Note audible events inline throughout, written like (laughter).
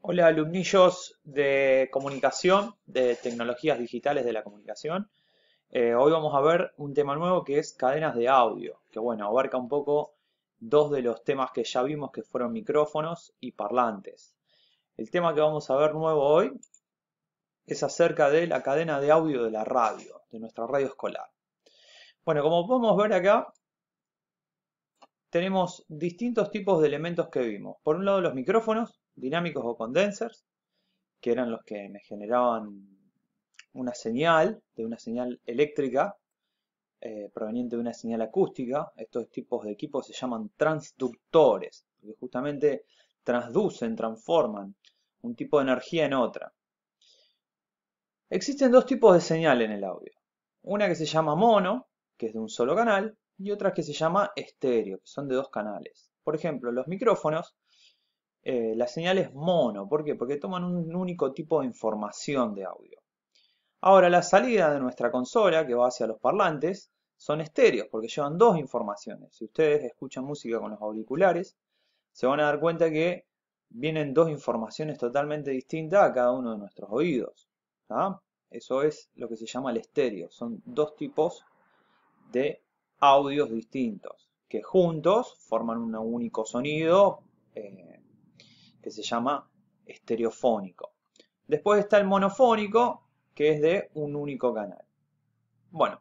Hola, alumnillos de comunicación, de tecnologías digitales de la comunicación. Eh, hoy vamos a ver un tema nuevo que es cadenas de audio, que bueno, abarca un poco dos de los temas que ya vimos que fueron micrófonos y parlantes. El tema que vamos a ver nuevo hoy es acerca de la cadena de audio de la radio, de nuestra radio escolar. Bueno, como podemos ver acá, tenemos distintos tipos de elementos que vimos. Por un lado los micrófonos, dinámicos o condensers, que eran los que me generaban una señal, de una señal eléctrica, eh, proveniente de una señal acústica. Estos tipos de equipos se llaman transductores, que justamente transducen, transforman un tipo de energía en otra. Existen dos tipos de señal en el audio. Una que se llama mono, que es de un solo canal, y otra que se llama estéreo, que son de dos canales. Por ejemplo, los micrófonos eh, la señal es mono. ¿Por qué? Porque toman un único tipo de información de audio. Ahora, la salida de nuestra consola, que va hacia los parlantes, son estéreos, porque llevan dos informaciones. Si ustedes escuchan música con los auriculares, se van a dar cuenta que vienen dos informaciones totalmente distintas a cada uno de nuestros oídos. Eso es lo que se llama el estéreo. Son dos tipos de audios distintos, que juntos forman un único sonido. Eh, que se llama estereofónico. Después está el monofónico, que es de un único canal. Bueno,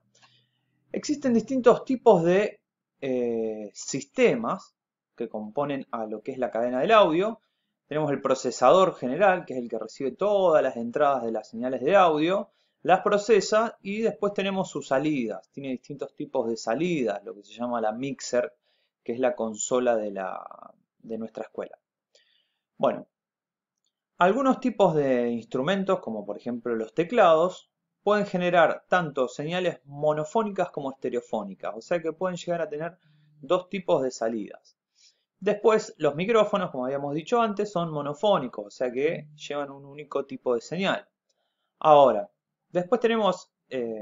existen distintos tipos de eh, sistemas que componen a lo que es la cadena del audio. Tenemos el procesador general, que es el que recibe todas las entradas de las señales de audio, las procesa y después tenemos sus salidas. Tiene distintos tipos de salidas, lo que se llama la mixer, que es la consola de, la, de nuestra escuela. Bueno, algunos tipos de instrumentos, como por ejemplo los teclados, pueden generar tanto señales monofónicas como estereofónicas, o sea que pueden llegar a tener dos tipos de salidas. Después, los micrófonos, como habíamos dicho antes, son monofónicos, o sea que llevan un único tipo de señal. Ahora, después tenemos eh,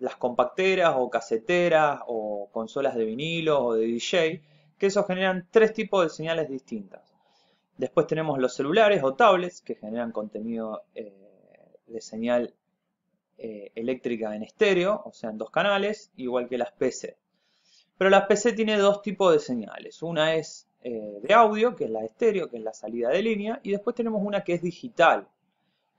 las compacteras o caseteras o consolas de vinilo o de DJ, que eso generan tres tipos de señales distintas. Después tenemos los celulares o tablets que generan contenido eh, de señal eh, eléctrica en estéreo, o sea, en dos canales, igual que las PC. Pero las PC tiene dos tipos de señales. Una es eh, de audio, que es la de estéreo, que es la salida de línea, y después tenemos una que es digital,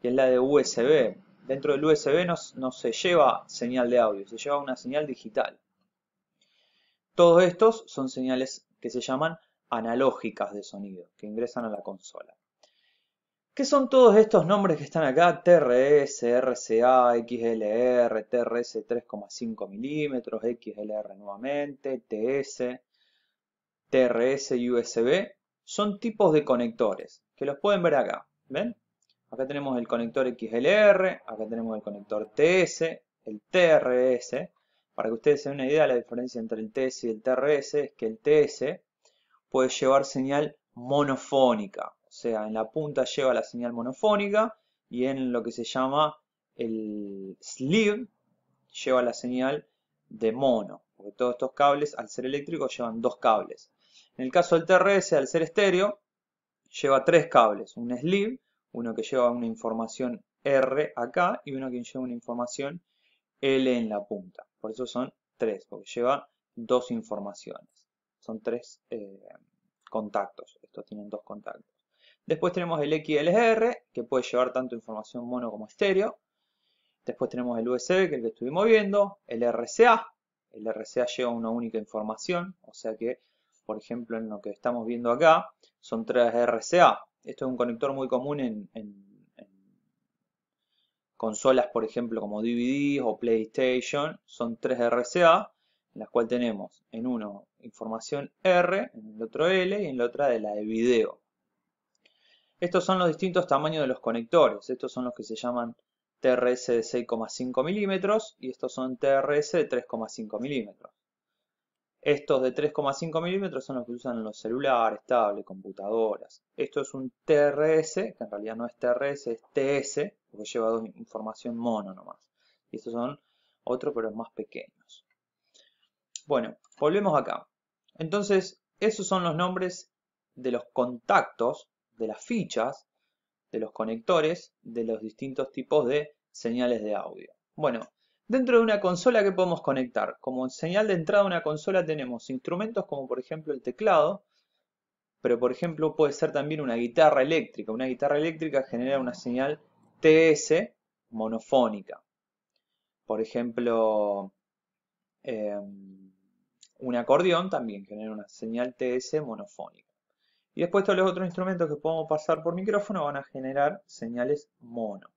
que es la de USB. Dentro del USB no se lleva señal de audio, se lleva una señal digital. Todos estos son señales que se llaman analógicas de sonido que ingresan a la consola. ¿Qué son todos estos nombres que están acá? TRS, RCA, XLR, TRS 3,5 milímetros, XLR nuevamente, TS, TRS y USB. Son tipos de conectores que los pueden ver acá. ¿Ven? Acá tenemos el conector XLR, acá tenemos el conector TS, el TRS. Para que ustedes se den una idea, la diferencia entre el TS y el TRS es que el TS puede llevar señal monofónica. O sea, en la punta lleva la señal monofónica y en lo que se llama el sleeve lleva la señal de mono. Porque todos estos cables, al ser eléctricos, llevan dos cables. En el caso del TRS, al ser estéreo, lleva tres cables. Un sleeve, uno que lleva una información R acá y uno que lleva una información L en la punta. Por eso son tres, porque lleva dos informaciones son tres eh, contactos. Estos tienen dos contactos. Después tenemos el XLR, que puede llevar tanto información mono como estéreo. Después tenemos el USB, que es el que estuvimos viendo. El RCA. El RCA lleva una única información, o sea que, por ejemplo, en lo que estamos viendo acá, son tres RCA. Esto es un conector muy común en, consolas, por ejemplo, como dvd o PlayStation. Son tres RCA en las cual tenemos en uno información R, en el otro L y en la otra de la de video. Estos son los distintos tamaños de los conectores. Estos son los que se llaman TRS de 6,5 milímetros y estos son TRS de 3,5 milímetros. Estos de 3,5 milímetros son los que usan los celulares, tablets, computadoras. Esto es un TRS, que en realidad no es TRS, es TS, porque lleva dos información mono nomás. Y estos son otros, pero es más pequeño. Bueno, volvemos acá. Entonces, esos son los nombres de los contactos, de las fichas, de los conectores, de los distintos tipos de señales de audio. Bueno, dentro de una consola, ¿qué podemos conectar? Como señal de entrada a una consola tenemos instrumentos como por ejemplo el teclado, pero por ejemplo puede ser también una guitarra eléctrica. Una guitarra eléctrica genera una señal TS monofónica. Por ejemplo, em, un acordeón también genera una señal TS monofónica. Y después todos los otros instrumentos que podemos pasar por micrófono van a generar señales mono.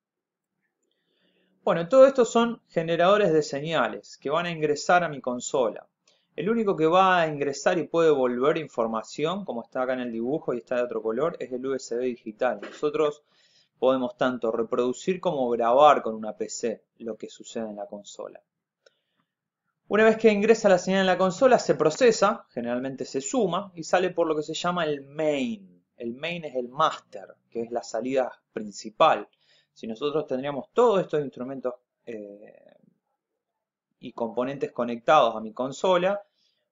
Bueno, todo esto son generadores de señales que van a ingresar a mi consola. El único que va a ingresar y puede volver información, como está acá en el dibujo y está de otro color, es el USB digital. Nosotros podemos tanto reproducir como grabar con una PC lo que sucede en la consola. Una vez que ingresa la señal en la consola, se procesa, generalmente se suma y sale por lo que se llama el main. El main es el master, que es la salida principal. Si nosotros tendríamos todos estos instrumentos eh, y componentes conectados a mi consola,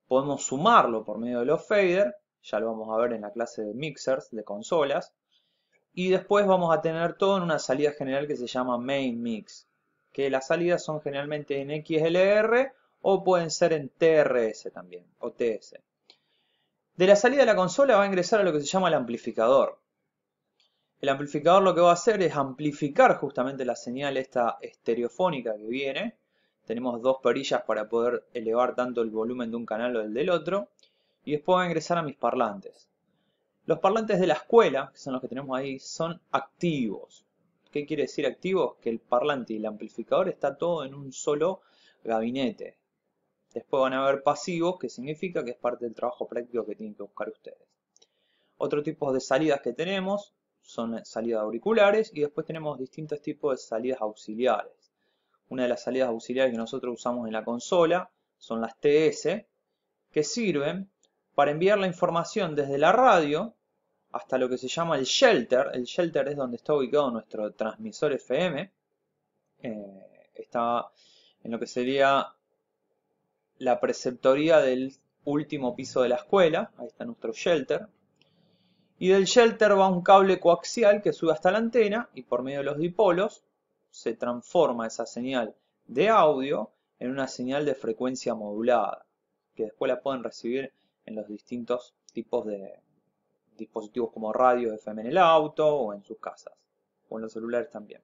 podemos sumarlo por medio de los fader, ya lo vamos a ver en la clase de mixers, de consolas, y después vamos a tener todo en una salida general que se llama main mix, que las salidas son generalmente en XLR o pueden ser en TRS también o TS. De la salida de la consola va a ingresar a lo que se llama el amplificador. El amplificador lo que va a hacer es amplificar justamente la señal esta estereofónica que viene. Tenemos dos perillas para poder elevar tanto el volumen de un canal o el del otro. Y después va a ingresar a mis parlantes. Los parlantes de la escuela, que son los que tenemos ahí, son activos. ¿Qué quiere decir activos? Que el parlante y el amplificador está todo en un solo gabinete. Después van a haber pasivos, que significa que es parte del trabajo práctico que tienen que buscar ustedes. Otro tipo de salidas que tenemos son salidas auriculares y después tenemos distintos tipos de salidas auxiliares. Una de las salidas auxiliares que nosotros usamos en la consola son las TS, que sirven para enviar la información desde la radio hasta lo que se llama el shelter. El shelter es donde está ubicado nuestro transmisor FM. Eh, está en lo que sería la preceptoría del último piso de la escuela, ahí está nuestro shelter, y del shelter va un cable coaxial que sube hasta la antena y por medio de los dipolos se transforma esa señal de audio en una señal de frecuencia modulada, que después la pueden recibir en los distintos tipos de dispositivos como radio FM en el auto o en sus casas, o en los celulares también.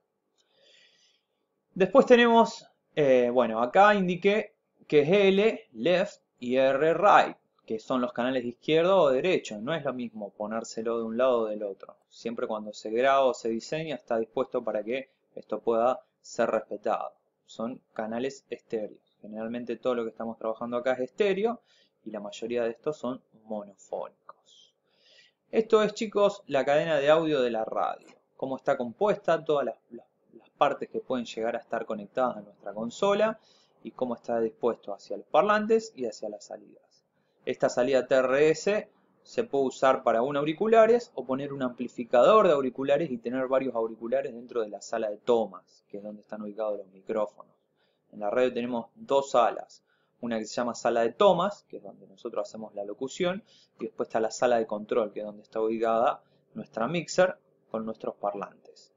Después tenemos, eh, bueno, acá indiqué que es L, left, y R, right, que son los canales de izquierdo o derecho. No es lo mismo ponérselo de un lado o del otro. Siempre cuando se graba o se diseña está dispuesto para que esto pueda ser respetado. Son canales estéreos. Generalmente todo lo que estamos trabajando acá es estéreo y la mayoría de estos son monofónicos. Esto es, chicos, la cadena de audio de la radio. Cómo está compuesta, todas las partes que pueden llegar a estar conectadas a nuestra consola y cómo está dispuesto hacia los parlantes y hacia las salidas. Esta salida TRS se puede usar para un auriculares o poner un amplificador de auriculares y tener varios auriculares dentro de la sala de tomas, que es donde están ubicados los micrófonos. En la radio tenemos dos salas, una que se llama sala de tomas, que es donde nosotros hacemos la locución, y después está la sala de control, que es donde está ubicada nuestra mixer con nuestros parlantes.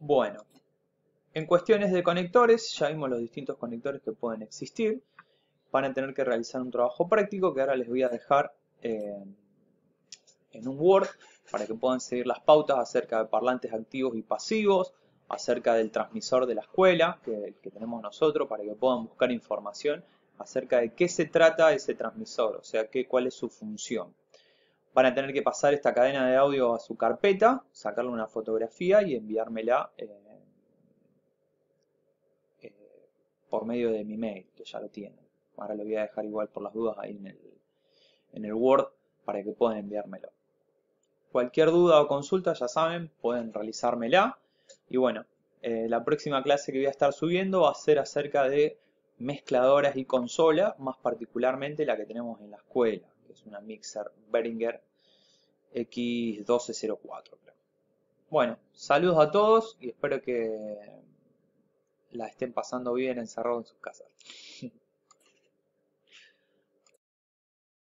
Bueno, en cuestiones de conectores, ya vimos los distintos conectores que pueden existir. Van a tener que realizar un trabajo práctico que ahora les voy a dejar eh, en un Word para que puedan seguir las pautas acerca de parlantes activos y pasivos, acerca del transmisor de la escuela que, tenemos nosotros para que puedan buscar información acerca de qué se trata ese transmisor, o sea, qué, cuál es su función. Van a tener que pasar esta cadena de audio a su carpeta, sacarle una fotografía y enviármela eh, eh, por medio de mi mail, que ya lo tienen. Ahora lo voy a dejar igual por las dudas ahí en el, en el Word para que puedan enviármelo. Cualquier duda o consulta, ya saben, pueden realizármela. Y bueno, eh, la próxima clase que voy a estar subiendo va a ser acerca de mezcladoras y consola, más particularmente la que tenemos en la escuela, que es una mixer Behringer X1204. Bueno, saludos a todos y espero que la estén pasando bien encerrados en sus casas. (laughs)